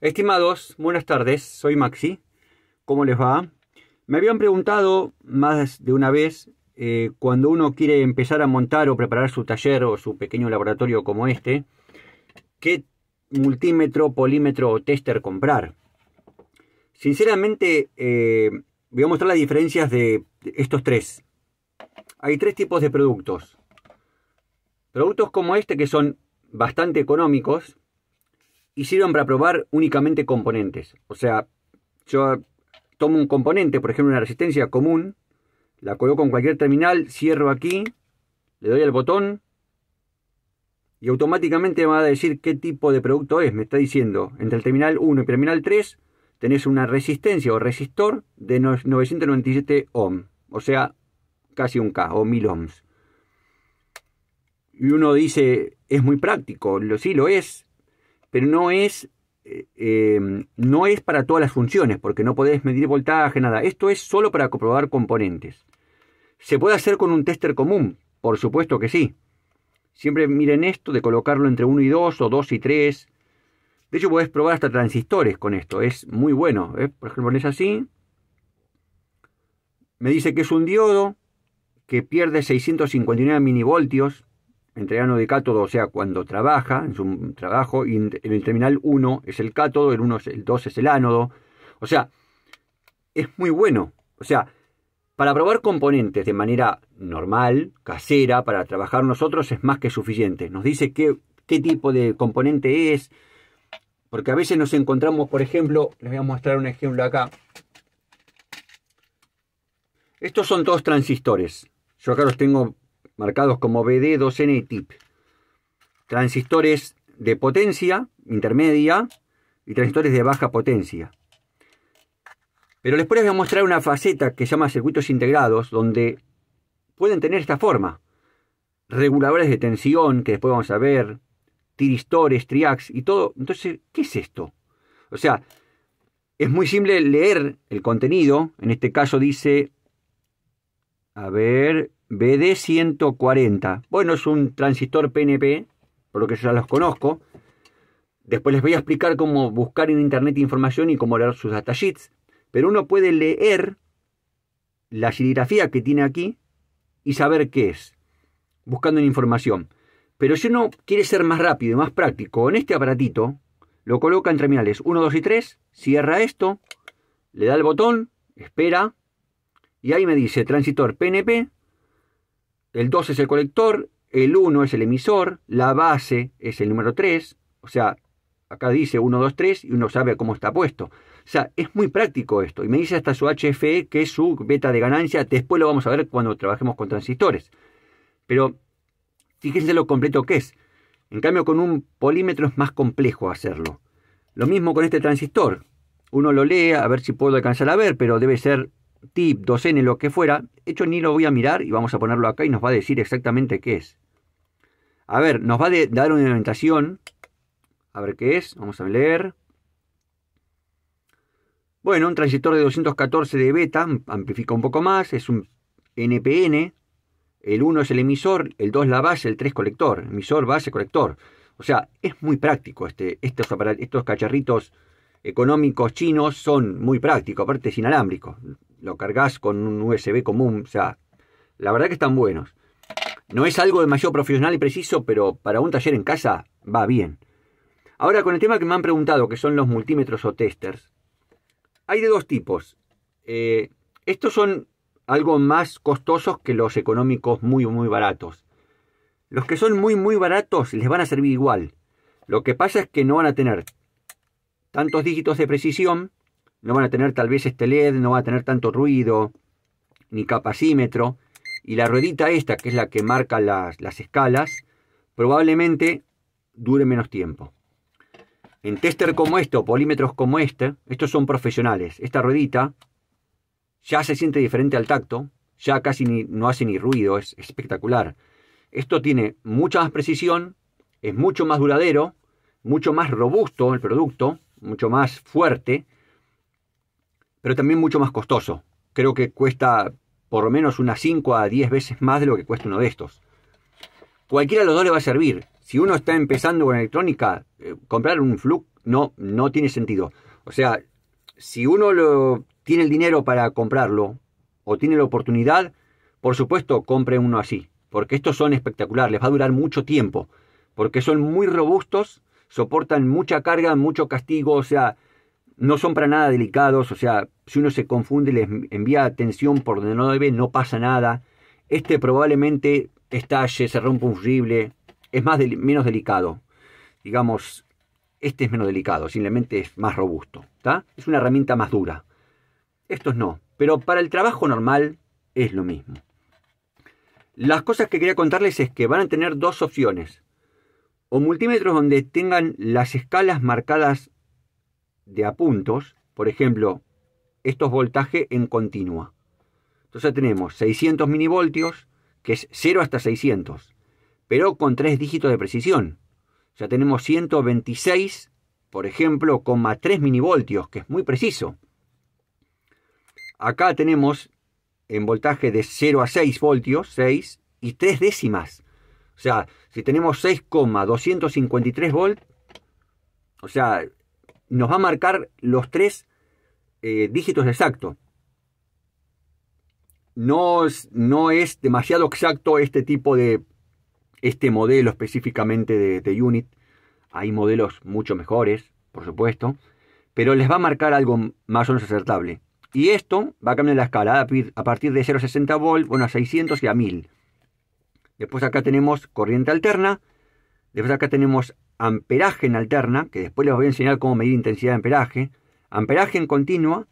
Estimados, buenas tardes, soy Maxi. ¿Cómo les va? Me habían preguntado más de una vez eh, cuando uno quiere empezar a montar o preparar su taller o su pequeño laboratorio como este, qué multímetro, polímetro o tester comprar. Sinceramente, eh, voy a mostrar las diferencias de estos tres. Hay tres tipos de productos. Productos como este que son bastante económicos, y sirven para probar únicamente componentes. O sea, yo tomo un componente, por ejemplo, una resistencia común, la coloco en cualquier terminal, cierro aquí, le doy al botón y automáticamente me va a decir qué tipo de producto es. Me está diciendo, entre el terminal 1 y el terminal 3 tenés una resistencia o resistor de 997 ohm, o sea, casi un K o 1000 ohms. Y uno dice, es muy práctico, lo, sí lo es, pero no es, eh, eh, no es para todas las funciones, porque no podés medir voltaje, nada. Esto es solo para comprobar componentes. ¿Se puede hacer con un tester común? Por supuesto que sí. Siempre miren esto de colocarlo entre 1 y 2 o 2 y 3. De hecho, podés probar hasta transistores con esto. Es muy bueno. ¿eh? Por ejemplo, es así. Me dice que es un diodo que pierde 659 milivoltios ánodo de cátodo, o sea, cuando trabaja en su trabajo, en el terminal 1 es el cátodo, el, 1 es, el 2 es el ánodo. O sea, es muy bueno. O sea, para probar componentes de manera normal, casera, para trabajar nosotros es más que suficiente. Nos dice qué, qué tipo de componente es, porque a veces nos encontramos, por ejemplo, les voy a mostrar un ejemplo acá. Estos son todos transistores. Yo acá los tengo marcados como bd 2 n tip. Transistores de potencia intermedia y transistores de baja potencia. Pero después les voy a mostrar una faceta que se llama circuitos integrados, donde pueden tener esta forma. Reguladores de tensión, que después vamos a ver, tiristores, triacs y todo. Entonces, ¿qué es esto? O sea, es muy simple leer el contenido. En este caso dice, a ver, BD140. Bueno, es un transistor PNP, por lo que yo ya los conozco. Después les voy a explicar cómo buscar en internet información y cómo leer sus datasheets. Pero uno puede leer la serigrafía que tiene aquí y saber qué es, buscando información. Pero si uno quiere ser más rápido y más práctico, en este aparatito lo coloca entre terminales 1, 2 y 3, cierra esto, le da el botón, espera, y ahí me dice transistor PNP el 2 es el colector, el 1 es el emisor, la base es el número 3, o sea, acá dice 1, 2, 3 y uno sabe cómo está puesto. O sea, es muy práctico esto. Y me dice hasta su HFE que es su beta de ganancia, después lo vamos a ver cuando trabajemos con transistores. Pero fíjense lo completo que es. En cambio, con un polímetro es más complejo hacerlo. Lo mismo con este transistor. Uno lo lee a ver si puedo alcanzar a ver, pero debe ser tip, 2N, lo que fuera, hecho ni lo voy a mirar y vamos a ponerlo acá y nos va a decir exactamente qué es. A ver, nos va a dar una orientación. A ver qué es. Vamos a leer. Bueno, un transistor de 214 de beta, amplifica un poco más, es un NPN. El 1 es el emisor, el 2 la base, el 3 colector. Emisor, base, colector. O sea, es muy práctico este, estos, estos cacharritos económicos chinos son muy prácticos, aparte es inalámbrico lo cargas con un USB común, o sea, la verdad que están buenos. No es algo demasiado profesional y preciso, pero para un taller en casa va bien. Ahora, con el tema que me han preguntado, que son los multímetros o testers, hay de dos tipos. Eh, estos son algo más costosos que los económicos muy, muy baratos. Los que son muy, muy baratos les van a servir igual. Lo que pasa es que no van a tener tantos dígitos de precisión no van a tener tal vez este LED, no va a tener tanto ruido, ni capacímetro. Y la ruedita esta, que es la que marca las, escalas, probablemente dure menos tiempo. En tester como este o polímetros como este, estos son profesionales. Esta ruedita ya se siente diferente al tacto, ya casi no hace ni ruido, es espectacular. Esto tiene mucha más precisión, es mucho más duradero, mucho más robusto el producto, mucho más fuerte, pero también mucho más costoso. Creo que cuesta por lo menos unas 5 a 10 veces más de lo que cuesta uno de estos. Cualquiera de los dos le va a servir. Si uno está empezando con electrónica, eh, comprar un Fluke no, no tiene sentido. O sea, si uno lo, tiene el dinero para comprarlo o tiene la oportunidad, por supuesto, compre uno así. Porque estos son espectaculares, les va a durar mucho tiempo. Porque son muy robustos, soportan mucha carga, mucho castigo, o sea, no son para nada delicados, o sea, si uno se confunde, les envía atención por donde no debe, no pasa nada. Este probablemente estalle, se rompe un fusible, es más menos delicado. Digamos, este es menos delicado, simplemente es más robusto. está Es una herramienta más dura. Estos no, pero para el trabajo normal es lo mismo. Las cosas que quería contarles es que van a tener dos opciones. O multímetros donde tengan las escalas marcadas de apuntos, por ejemplo, estos voltajes en continua. Entonces tenemos 600 minivoltios, que es 0 hasta 600, pero con 3 dígitos de precisión. Ya tenemos 126, por ejemplo, coma 3 minivoltios, que es muy preciso. Acá tenemos en voltaje de 0 a 6 voltios, 6 y 3 décimas. O sea, si tenemos 6,253 voltios, o sea, nos va a marcar los tres eh, dígitos exactos. No, no es demasiado exacto este tipo de, este modelo específicamente de, de unit. Hay modelos mucho mejores, por supuesto, pero les va a marcar algo más o menos acertable. Y esto va a cambiar la escala a partir de 0,60 volt, bueno, a 600 y a 1000. Después acá tenemos corriente alterna, Después acá tenemos amperaje en alterna, que después les voy a enseñar cómo medir intensidad de amperaje. Amperaje en continua.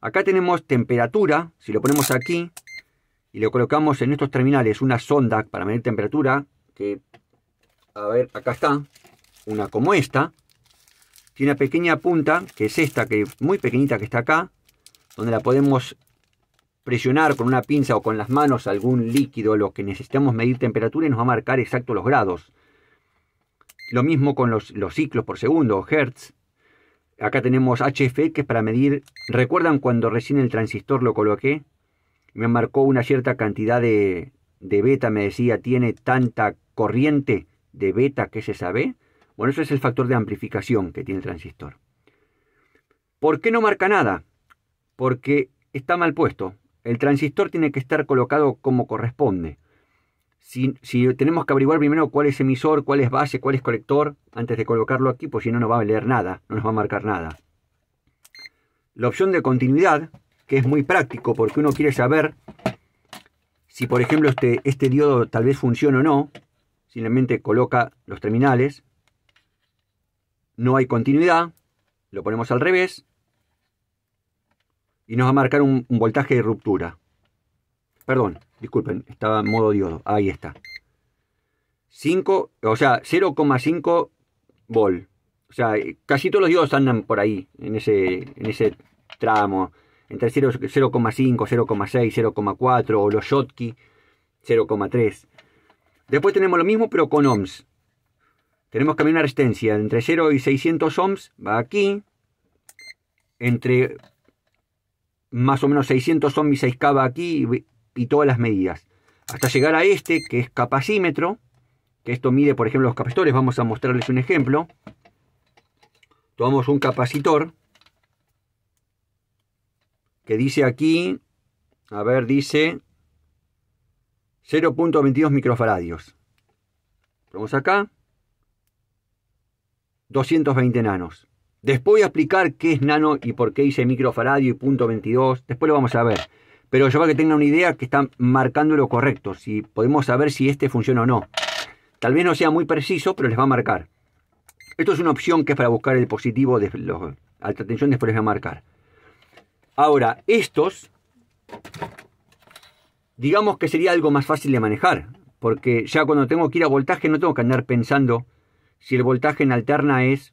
Acá tenemos temperatura, si lo ponemos aquí y lo colocamos en estos terminales, una sonda para medir temperatura, que, a ver, acá está, una como esta. Tiene una pequeña punta, que es esta, que muy pequeñita que está acá, donde la podemos presionar con una pinza o con las manos algún líquido, lo que necesitamos medir temperatura y nos va a marcar exacto los grados. Lo mismo con los, ciclos por segundo o hertz. Acá tenemos HF, que es para medir. ¿Recuerdan cuando recién el transistor lo coloqué? Me marcó una cierta cantidad de, de beta, me decía, tiene tanta corriente de beta que se sabe. Bueno, eso es el factor de amplificación que tiene el transistor. ¿Por qué no marca nada? Porque está mal puesto. El transistor tiene que estar colocado como corresponde si, tenemos que averiguar primero cuál es emisor, cuál es base, cuál es colector, antes de colocarlo aquí, pues si no, no va a leer nada, no nos va a marcar nada. La opción de continuidad, que es muy práctico porque uno quiere saber si, por ejemplo, este, este, diodo tal vez funciona o no, simplemente coloca los terminales, no hay continuidad, lo ponemos al revés y nos va a marcar un voltaje de ruptura. Perdón, disculpen, estaba en modo diodo, ahí está. 5, o sea, 0,5 volt. O sea, casi todos los diodos andan por ahí, en ese, en ese tramo. Entre 0,5, 0,6, 0,4 o los Schottky 0,3. Después tenemos lo mismo pero con ohms. Tenemos que también una resistencia entre 0 y 600 ohms, va aquí. Entre más o menos 600 ohms y 6K va aquí y todas las medidas. Hasta llegar a este, que es capacímetro, que esto mide, por ejemplo, los capacitores. Vamos a mostrarles un ejemplo. Tomamos un capacitor, que dice aquí, a ver, dice 0.22 microfaradios. Vamos acá, 220 nanos. Después voy a explicar qué es nano y por qué hice microfaradio y punto 22. Después lo vamos a ver. Pero yo para que tenga una idea que están marcando lo correcto, si podemos saber si este funciona o no. Tal vez no sea muy preciso, pero les va a marcar. Esto es una opción que es para buscar el positivo de los, alta tensión, después les va a marcar. Ahora, estos, digamos que sería algo más fácil de manejar, porque ya cuando tengo que ir a voltaje no tengo que andar pensando si el voltaje en alterna es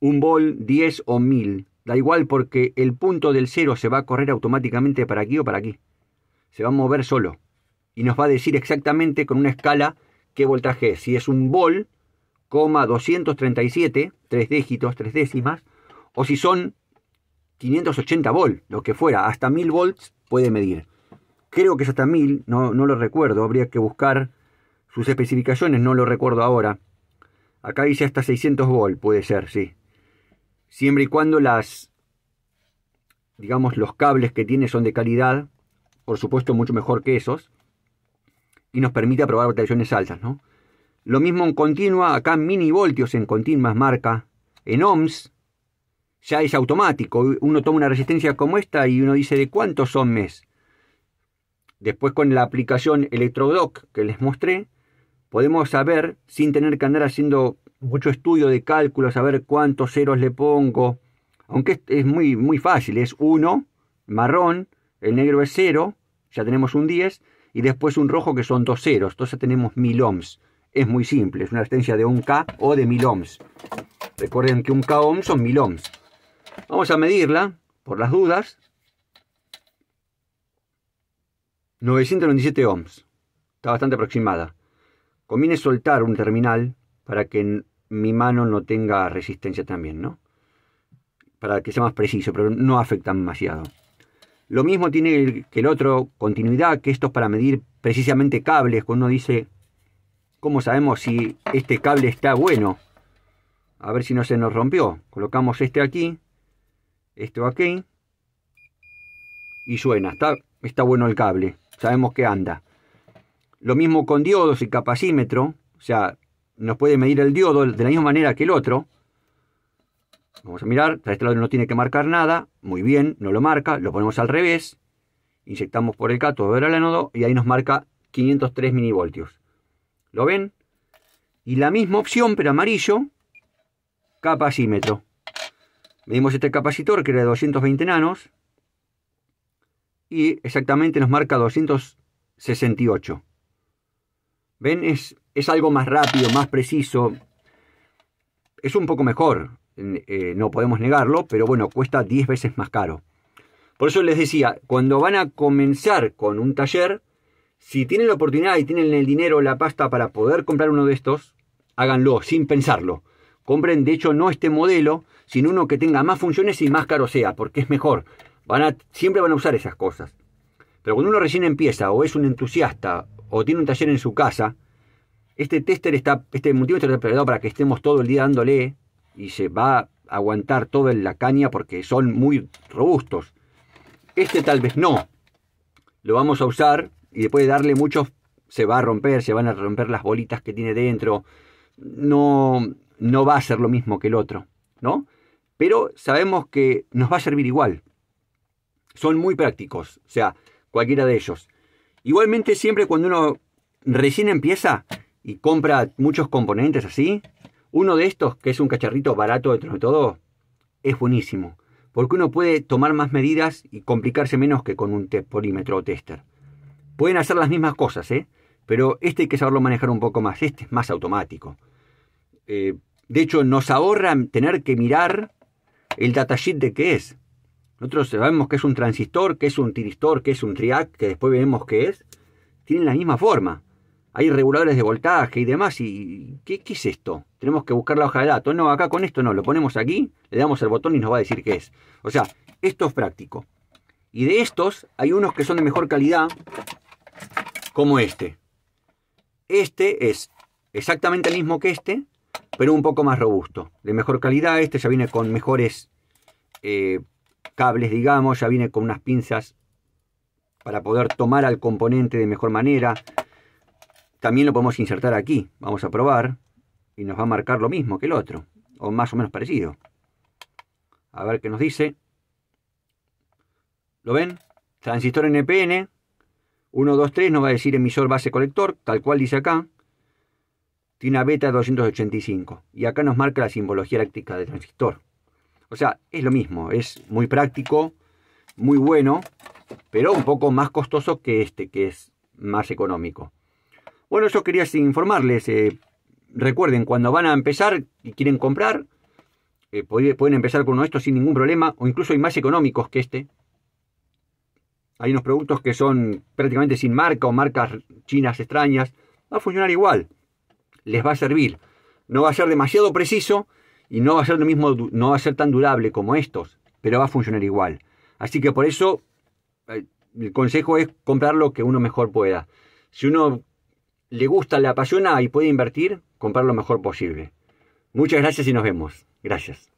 un volt 10 o 1000. Da igual porque el punto del cero se va a correr automáticamente para aquí o para aquí. Se va a mover solo. Y nos va a decir exactamente con una escala qué voltaje es. Si es un vol, 237, tres dígitos, tres décimas, o si son 580 volt, lo que fuera, hasta 1000 volts puede medir. Creo que es hasta 1000, no, no lo recuerdo, habría que buscar sus especificaciones, no lo recuerdo ahora. Acá dice hasta 600 volt, puede ser, sí siempre y cuando las, digamos, los cables que tiene son de calidad, por supuesto mucho mejor que esos, y nos permite probar rotaciones altas, ¿no? Lo mismo en continua, acá en voltios en continuas marca, en ohms, ya es automático. Uno toma una resistencia como esta y uno dice de cuántos ohms. Después con la aplicación ElectroDoc que les mostré, podemos saber, sin tener que andar haciendo mucho estudio de cálculo, saber cuántos ceros le pongo, aunque es muy, muy fácil, es 1, marrón, el negro es 0, ya tenemos un 10, y después un rojo que son dos ceros, entonces tenemos 1000 ohms. Es muy simple, es una resistencia de 1K o de 1000 ohms. Recuerden que 1K ohms son 1000 ohms. Vamos a medirla, por las dudas. 997 ohms. Está bastante aproximada. Conviene soltar un terminal para que mi mano no tenga resistencia también, ¿no? Para que sea más preciso, pero no afecta demasiado. Lo mismo tiene que el otro, continuidad, que esto es para medir precisamente cables. Cuando dice, ¿cómo sabemos si este cable está bueno? A ver si no se nos rompió. Colocamos este aquí, esto aquí, y suena. Está, está bueno el cable, sabemos que anda. Lo mismo con diodos y capacímetro, o sea, nos puede medir el diodo de la misma manera que el otro. Vamos a mirar, este lado no tiene que marcar nada, muy bien, no lo marca, lo ponemos al revés, inyectamos por el cátodo el anodo. y ahí nos marca 503 milivoltios. ¿Lo ven? Y la misma opción, pero amarillo, capacímetro. Medimos este capacitor que era de 220 nanos y exactamente nos marca 268. ¿Ven? Es es algo más rápido, más preciso. Es un poco mejor, eh, no podemos negarlo, pero bueno, cuesta 10 veces más caro. Por eso les decía, cuando van a comenzar con un taller, si tienen la oportunidad y tienen el dinero, la pasta para poder comprar uno de estos, háganlo sin pensarlo. Compren, de hecho, no este modelo, sino uno que tenga más funciones y más caro sea, porque es mejor. Van a, siempre van a usar esas cosas. Pero cuando uno recién empieza, o es un entusiasta, o tiene un taller en su casa, este tester está, este multímetro está preparado para que estemos todo el día dándole y se va a aguantar toda la caña porque son muy robustos. Este tal vez no. Lo vamos a usar y después de darle muchos se va a romper, se van a romper las bolitas que tiene dentro. No, no va a ser lo mismo que el otro, ¿no? Pero sabemos que nos va a servir igual. Son muy prácticos, o sea, cualquiera de ellos. Igualmente siempre cuando uno recién empieza, y compra muchos componentes así, uno de estos, que es un cacharrito barato dentro de todo, es buenísimo, porque uno puede tomar más medidas y complicarse menos que con un polímetro o tester. Pueden hacer las mismas cosas, ¿eh? pero este hay que saberlo manejar un poco más, este es más automático. Eh, de hecho, nos ahorra tener que mirar el datasheet de qué es. Nosotros sabemos que es un transistor, que es un tiristor, que es un triac, que después veremos qué es. Tienen la misma forma hay reguladores de voltaje y demás. ¿Y qué, es esto? Tenemos que buscar la hoja de datos. No, acá con esto no, lo ponemos aquí, le damos el botón y nos va a decir qué es. O sea, esto es práctico. Y de estos hay unos que son de mejor calidad, como este. Este es exactamente el mismo que este, pero un poco más robusto. De mejor calidad, este ya viene con mejores eh, cables, digamos, ya viene con unas pinzas para poder tomar al componente de mejor manera, también lo podemos insertar aquí. Vamos a probar y nos va a marcar lo mismo que el otro, o más o menos parecido. A ver qué nos dice. ¿Lo ven? Transistor NPN 123 nos va a decir emisor base colector, tal cual dice acá. Tiene una beta 285. Y acá nos marca la simbología eléctrica del transistor. O sea, es lo mismo, es muy práctico, muy bueno, pero un poco más costoso que este, que es más económico. Bueno, eso quería informarles. Eh, recuerden, cuando van a empezar y quieren comprar, eh, pueden empezar con uno de estos sin ningún problema, o incluso hay más económicos que este. Hay unos productos que son prácticamente sin marca o marcas chinas extrañas. Va a funcionar igual. Les va a servir. No va a ser demasiado preciso y no va a ser lo mismo, no va a ser tan durable como estos, pero va a funcionar igual. Así que por eso eh, el consejo es comprar lo que uno mejor pueda. Si uno le gusta, le apasiona y puede invertir, comprar lo mejor posible. Muchas gracias y nos vemos. Gracias.